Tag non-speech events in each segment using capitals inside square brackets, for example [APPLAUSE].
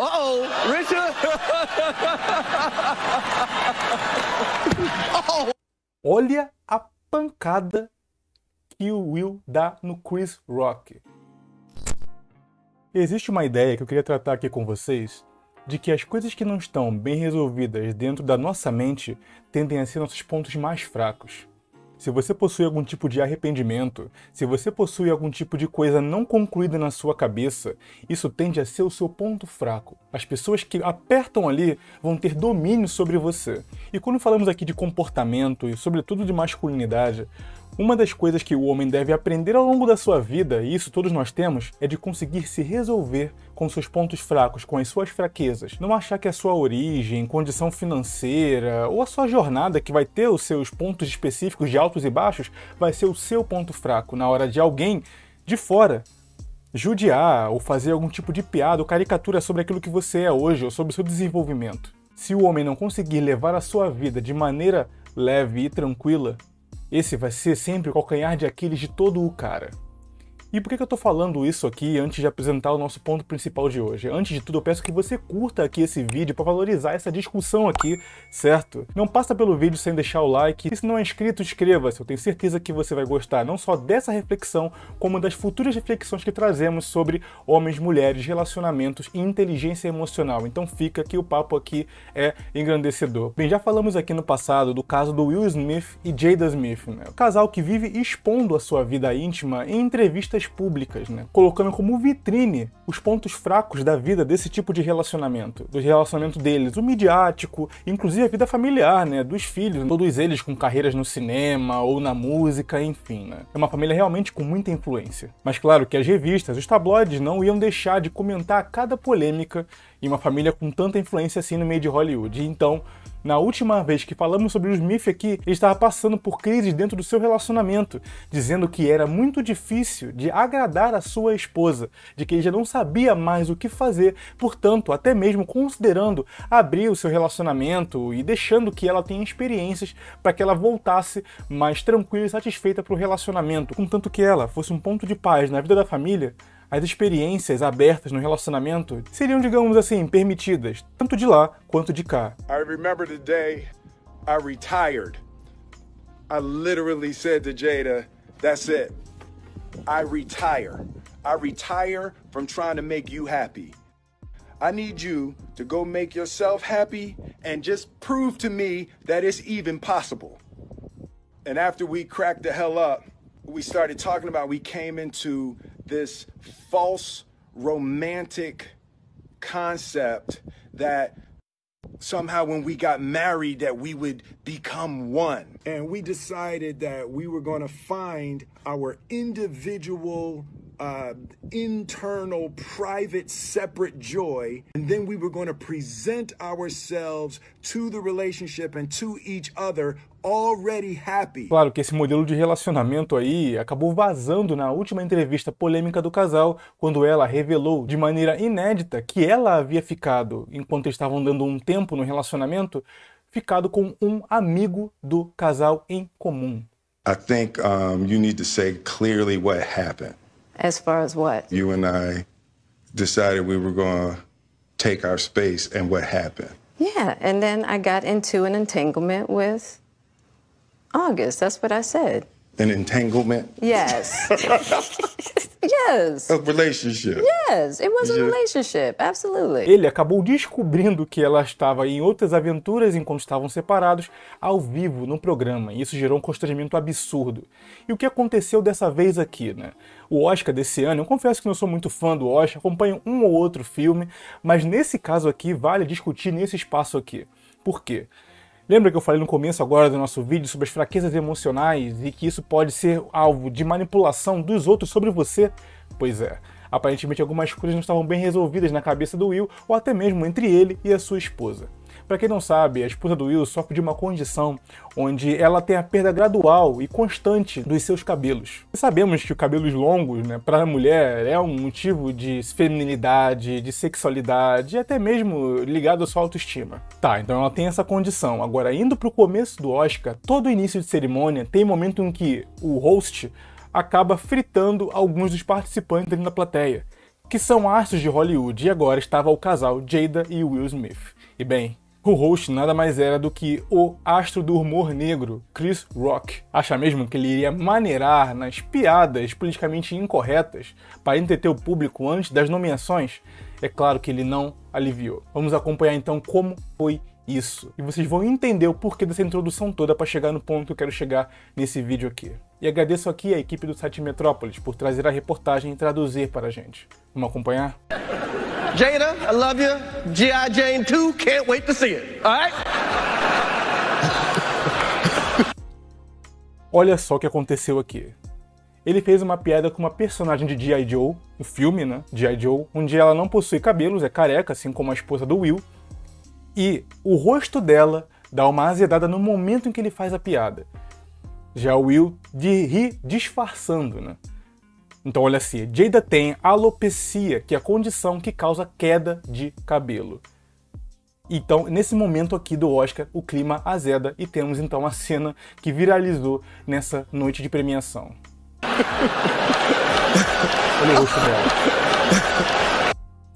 Uh-oh, Richard! [LAUGHS] Olha a pancada que o Will dá no Chris Rock. Existe uma ideia que eu queria tratar aqui com vocês de que as coisas que não estão bem resolvidas dentro da nossa mente tendem a ser nossos pontos mais fracos se você possui algum tipo de arrependimento, se você possui algum tipo de coisa não concluída na sua cabeça, isso tende a ser o seu ponto fraco. As pessoas que apertam ali vão ter domínio sobre você. E quando falamos aqui de comportamento e, sobretudo, de masculinidade, uma das coisas que o homem deve aprender ao longo da sua vida, e isso todos nós temos, é de conseguir se resolver com seus pontos fracos, com as suas fraquezas. Não achar que a sua origem, condição financeira ou a sua jornada, que vai ter os seus pontos específicos de altos e baixos, vai ser o seu ponto fraco na hora de alguém de fora judiar ou fazer algum tipo de piada ou caricatura sobre aquilo que você é hoje ou sobre o seu desenvolvimento. Se o homem não conseguir levar a sua vida de maneira leve e tranquila, esse vai ser sempre o calcanhar de Aquiles de todo o cara. E por que, eu estou falando isso aqui antes de apresentar o nosso ponto principal de hoje? Antes de tudo, eu peço que você curta aqui esse vídeo para valorizar essa discussão aqui, certo? Não passa pelo vídeo sem deixar o like, e se não é inscrito, inscreva-se, eu tenho certeza que você vai gostar não só dessa reflexão, como das futuras reflexões que trazemos sobre homens, mulheres, relacionamentos e inteligência emocional. Então fica que o papo aqui é engrandecedor. Bem, já falamos aqui no passado do caso do Will Smith e Jada Smith, né? o casal que vive expondo a sua vida íntima em entrevistas políticas públicas, né? colocando como vitrine os pontos fracos da vida desse tipo de relacionamento, do relacionamento deles, o midiático, inclusive a vida familiar, né, dos filhos, todos eles com carreiras no cinema ou na música, enfim, né? É uma família realmente com muita influência. Mas claro que as revistas, os tabloides não iam deixar de comentar cada polêmica em uma família com tanta influência assim no meio de Hollywood. Então, na última vez que falamos sobre o Smith aqui, ele estava passando por crises dentro do seu relacionamento, dizendo que era muito difícil de agradar a sua esposa, de que ele já não sabia sabia mais o que fazer, portanto, até mesmo considerando abrir o seu relacionamento e deixando que ela tenha experiências para que ela voltasse mais tranquila e satisfeita para o relacionamento, contanto que ela fosse um ponto de paz na vida da família, as experiências abertas no relacionamento seriam, digamos assim, permitidas, tanto de lá quanto de cá. I remember the day I retired. I literally said to Jada, that's it. I retire. I retire from trying to make you happy. I need you to go make yourself happy and just prove to me that it's even possible. And after we cracked the hell up, we started talking about, we came into this false romantic concept that somehow when we got married that we would become one. And we decided that we were going to find our individual uh, internal, private, separate joy. And then we were going to present ourselves to the relationship and to each other already happy. Claro que esse modelo de relacionamento aí acabou vazando na última entrevista polêmica do casal, quando ela revelou de maneira inédita que ela havia ficado, enquanto estavam dando um tempo no relacionamento, ficado com um amigo do casal em comum. I think um, you need to say clearly what happened. As far as what? You and I decided we were going to take our space, and what happened? Yeah, and then I got into an entanglement with August. That's what I said. an entanglement? Yes. [LAUGHS] yes. A relationship. Yes, it was a relationship, absolutely. Ele acabou descobrindo que ela estava em outras aventuras enquanto estavam separados ao vivo no programa, e isso gerou um constrangimento absurdo. E o que aconteceu dessa vez aqui, né? O Oscar desse ano, eu confesso que não sou muito fã do Oscar, acompanho um ou outro filme, mas nesse caso aqui vale discutir nesse espaço aqui. Por quê? Lembra que eu falei no começo agora do nosso vídeo sobre as fraquezas emocionais e que isso pode ser alvo de manipulação dos outros sobre você? Pois é. Aparentemente algumas coisas não estavam bem resolvidas na cabeça do Will ou até mesmo entre ele e a sua esposa. Para quem não sabe, a esposa do Will sofre de uma condição onde ela tem a perda gradual e constante dos seus cabelos. E sabemos que os cabelos longos, né, para a mulher é um motivo de feminilidade, de sexualidade e até mesmo ligado à sua autoestima. Tá, então ela tem essa condição. Agora, indo para o começo do Oscar, todo início de cerimônia tem momento em que o host acaba fritando alguns dos participantes ali na plateia, que são astros de Hollywood e agora estava o casal Jada e Will Smith. E bem, o host nada mais era do que o astro do humor negro, Chris Rock. Acha mesmo que ele iria maneirar nas piadas politicamente incorretas para entreter o público antes das nomeações? É claro que ele não aliviou. Vamos acompanhar então como foi isso. E vocês vão entender o porquê dessa introdução toda para chegar no ponto que eu quero chegar nesse vídeo aqui. E agradeço aqui a equipe do site Metrópolis por trazer a reportagem e traduzir para a gente. Vamos acompanhar? Jada, I love you. G.I. Jane 2, can't wait to see it. All right? [LAUGHS] Olha só o que aconteceu aqui. Ele fez uma piada com uma personagem de G.I. Joe, o um filme, né? G.I. Joe, onde ela não possui cabelos, é careca, assim como a esposa do Will, e o rosto dela dá uma azedada no momento em que ele faz a piada. Já o Will de ri disfarçando, né? Então olha assim, Jada tem alopecia, que é a condição que causa queda de cabelo. Então, nesse momento aqui do Oscar, o clima azeda e temos então a cena que viralizou nessa noite de premiação. [LAUGHS] olha o rosto dela.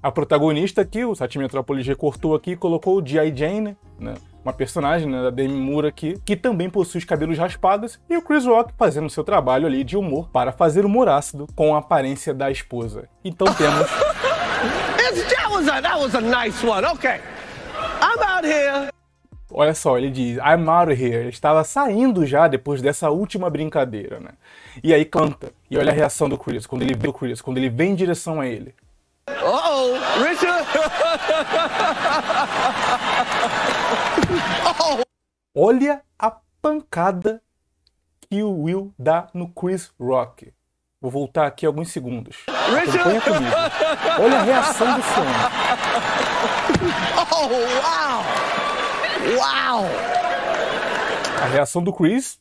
A protagonista aqui, o Sati Metrópolis recortou aqui e colocou o G.I. Jane, né? uma personagem né, da Demi Moore aqui, que também possui os cabelos raspados, e o Chris Rock fazendo seu trabalho ali de humor para fazer humor ácido com a aparência da esposa. Então temos... [LAUGHS] that was a, that was a nice one, ok? I'm out here. Olha só, ele diz, I'm out here. Ele estava saindo já depois dessa última brincadeira, né? E aí canta. E olha a reação do Chris quando ele vê o Chris, quando ele vem em direção a ele. Uh-oh, Richard! oh. [LAUGHS] Olha a pancada que o Will dá no Chris Rock. Vou voltar aqui alguns segundos. Richard! Olha a reação do homem. Oh, uau! Uau! A reação do Chris.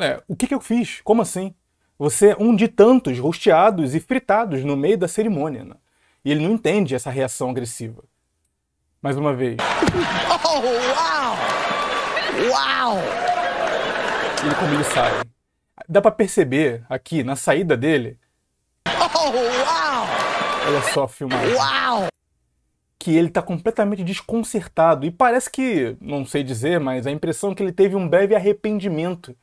É, o que, que eu fiz? Como assim? Você é um de tantos rosteados e fritados no meio da cerimônia. Né? E ele não entende essa reação agressiva. Mais uma vez. [LAUGHS] Oh, uau! Uau! E como ele sai. Dá para perceber aqui na saída dele. Oh, uau! Olha só a filmagem. Uau! Que ele tá completamente desconcertado e parece que, não sei dizer, mas a impressão é que ele teve um breve arrependimento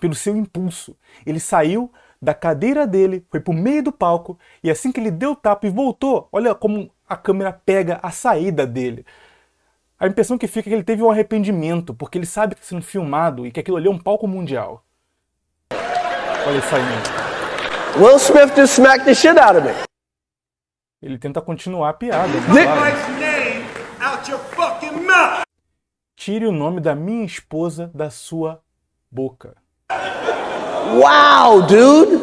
pelo seu impulso. Ele saiu da cadeira dele, foi pro meio do palco e assim que ele deu o tapa e voltou, olha como a câmera pega a saída dele. A impressão que fica é que ele teve um arrependimento, porque ele sabe que está sendo filmado e que aquilo ali é um palco mundial. Olha isso aí. Né? Will Smith just smacked the shit out of me. Ele tenta continuar a piada. Né? Tire o nome da minha esposa da sua boca. Wow, dude.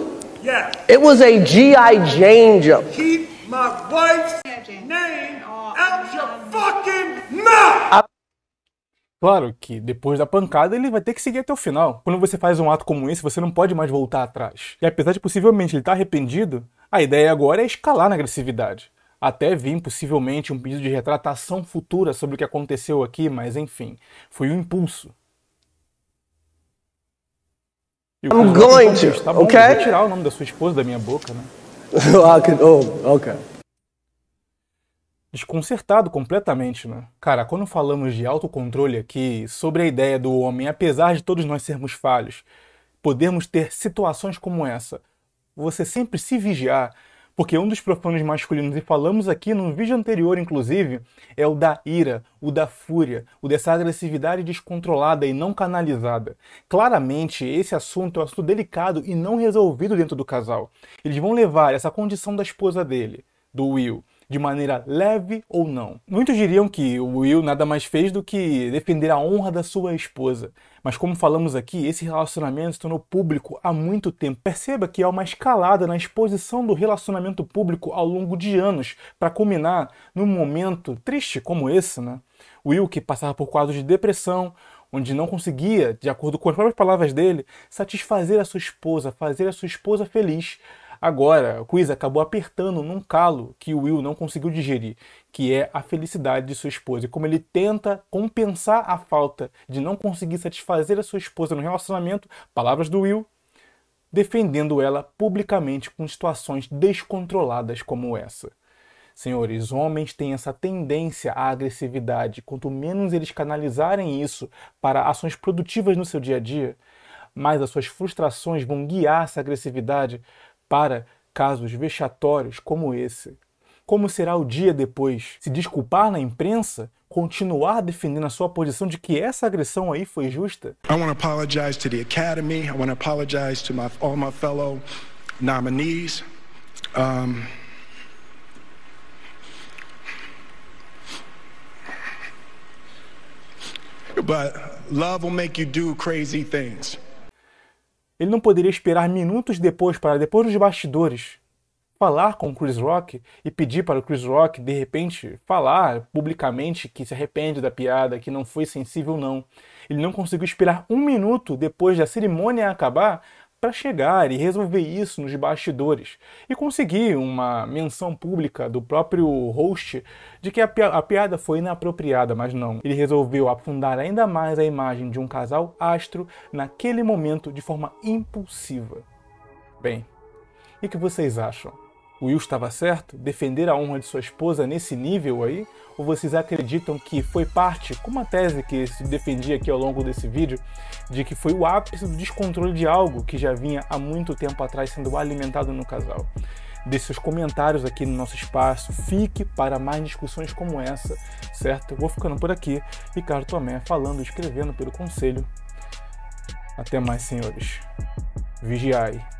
Yes. It was a G.I. Jane jump. Keep my wife's name out your fucking mouth. Claro que depois da pancada ele vai ter que seguir até o final. Quando você faz um ato como esse, você não pode mais voltar atrás. E apesar de possivelmente ele estar tá arrependido, a ideia agora é escalar na agressividade. Até vir possivelmente um pedido de retratação futura sobre o que aconteceu aqui, mas enfim, foi um impulso. I'm going to. Tá bom, okay? Vou tirar o nome da sua esposa da minha boca, né? can, [LAUGHS] ah, oh, okay. Desconcertado completamente, né? Cara, quando falamos de autocontrole aqui, sobre a ideia do homem, apesar de todos nós sermos falhos, podemos ter situações como essa. Você sempre se vigiar porque um dos profanos masculinos, e falamos aqui num vídeo anterior, inclusive, é o da ira, o da fúria, o dessa agressividade descontrolada e não canalizada. Claramente, esse assunto é um assunto delicado e não resolvido dentro do casal. Eles vão levar essa condição da esposa dele, do Will, de maneira leve ou não. Muitos diriam que o Will nada mais fez do que defender a honra da sua esposa. Mas como falamos aqui, esse relacionamento se tornou público há muito tempo. Perceba que há uma escalada na exposição do relacionamento público ao longo de anos, para culminar num momento triste como esse, né? Will, que passava por quadros de depressão, onde não conseguia, de acordo com as próprias palavras dele, satisfazer a sua esposa, fazer a sua esposa feliz, Agora, o quiz acabou apertando num calo que o Will não conseguiu digerir, que é a felicidade de sua esposa e como ele tenta compensar a falta de não conseguir satisfazer a sua esposa no relacionamento, palavras do Will, defendendo ela publicamente com situações descontroladas como essa. Senhores, homens têm essa tendência à agressividade. Quanto menos eles canalizarem isso para ações produtivas no seu dia a dia, mais as suas frustrações vão guiar essa agressividade para casos vexatórios como esse? Como será o dia depois? Se desculpar na imprensa? Continuar defendendo a sua posição de que essa agressão aí foi justa? I want to apologize to the Academy. I want to apologize to my, all my fellow nominees. Um... But love will make you do crazy things. Ele não poderia esperar minutos depois para, depois dos bastidores, falar com o Chris Rock e pedir para o Chris Rock, de repente, falar publicamente que se arrepende da piada, que não foi sensível, não. Ele não conseguiu esperar um minuto depois da cerimônia acabar para chegar e resolver isso nos bastidores e conseguir uma menção pública do próprio host de que a, pi a piada foi inapropriada, mas não. Ele resolveu afundar ainda mais a imagem de um casal astro naquele momento de forma impulsiva. Bem, e que vocês acham? o Will estava certo? Defender a honra de sua esposa nesse nível aí? Ou vocês acreditam que foi parte, como a tese que se defendia aqui ao longo desse vídeo, de que foi o ápice do descontrole de algo que já vinha há muito tempo atrás sendo alimentado no casal? Deixe seus comentários aqui no nosso espaço, fique para mais discussões como essa, certo? Eu vou ficando por aqui, Ricardo Tomé falando, escrevendo pelo conselho. Até mais, senhores. Vigiai.